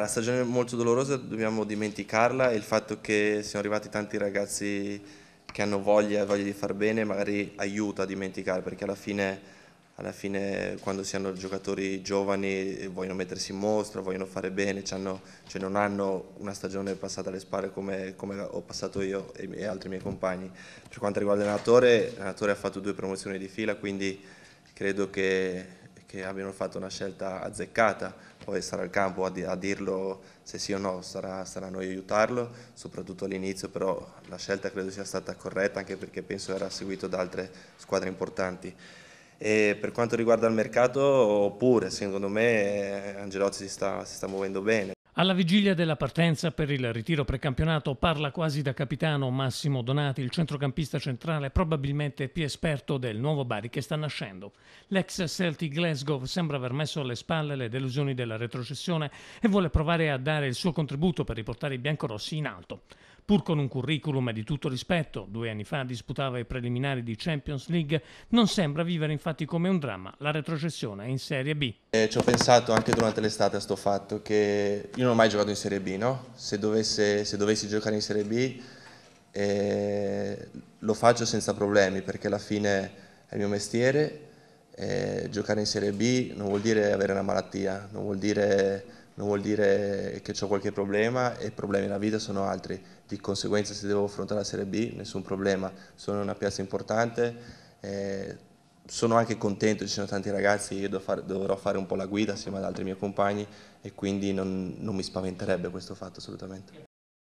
La stagione è molto dolorosa dobbiamo dimenticarla e il fatto che siano arrivati tanti ragazzi che hanno voglia, voglia di far bene magari aiuta a dimenticare perché alla fine, alla fine quando si hanno giocatori giovani eh, vogliono mettersi in mostra, vogliono fare bene, cioè non hanno una stagione passata alle spalle come, come ho passato io e, e, altri miei compagni. Per quanto riguarda l'allenatore, l'allenatore ha fatto due promozioni di fila quindi credo che che abbiano fatto una scelta azzeccata, poi sarà il campo a, di, a dirlo se sì o no, sarà, sarà noi aiutarlo, soprattutto all'inizio però la scelta credo sia stata corretta anche perché penso era seguito da altre squadre importanti. E per quanto riguarda il mercato, pure secondo me eh, Angelotti si sta, si sta muovendo bene. Alla vigilia della partenza per il ritiro precampionato parla quasi da capitano Massimo Donati, il centrocampista centrale probabilmente più esperto del nuovo Bari che sta nascendo. L'ex Celtic Glasgow sembra aver messo alle spalle le delusioni della retrocessione e vuole provare a dare il suo contributo per riportare i biancorossi in alto. Pur con un curriculum di tutto rispetto, due anni fa disputava i preliminari di Champions League, non sembra vivere infatti come un dramma la retrocessione in Serie B. Eh, ci ho pensato anche durante l'estate a sto fatto che io non ho mai giocato in Serie B, no? Se, dovesse, se dovessi giocare in Serie B eh, lo faccio senza problemi perché alla fine è il mio mestiere. Eh, giocare in Serie B non vuol dire avere una malattia, non vuol dire non vuol dire che ho qualche problema e i problemi della vita sono altri. Di conseguenza se devo affrontare la Serie B, nessun problema, sono in una piazza importante, eh, sono anche contento, ci sono tanti ragazzi, io fare, dovrò fare un po' la guida assieme ad altri miei compagni e quindi non, non mi spaventerebbe questo fatto assolutamente.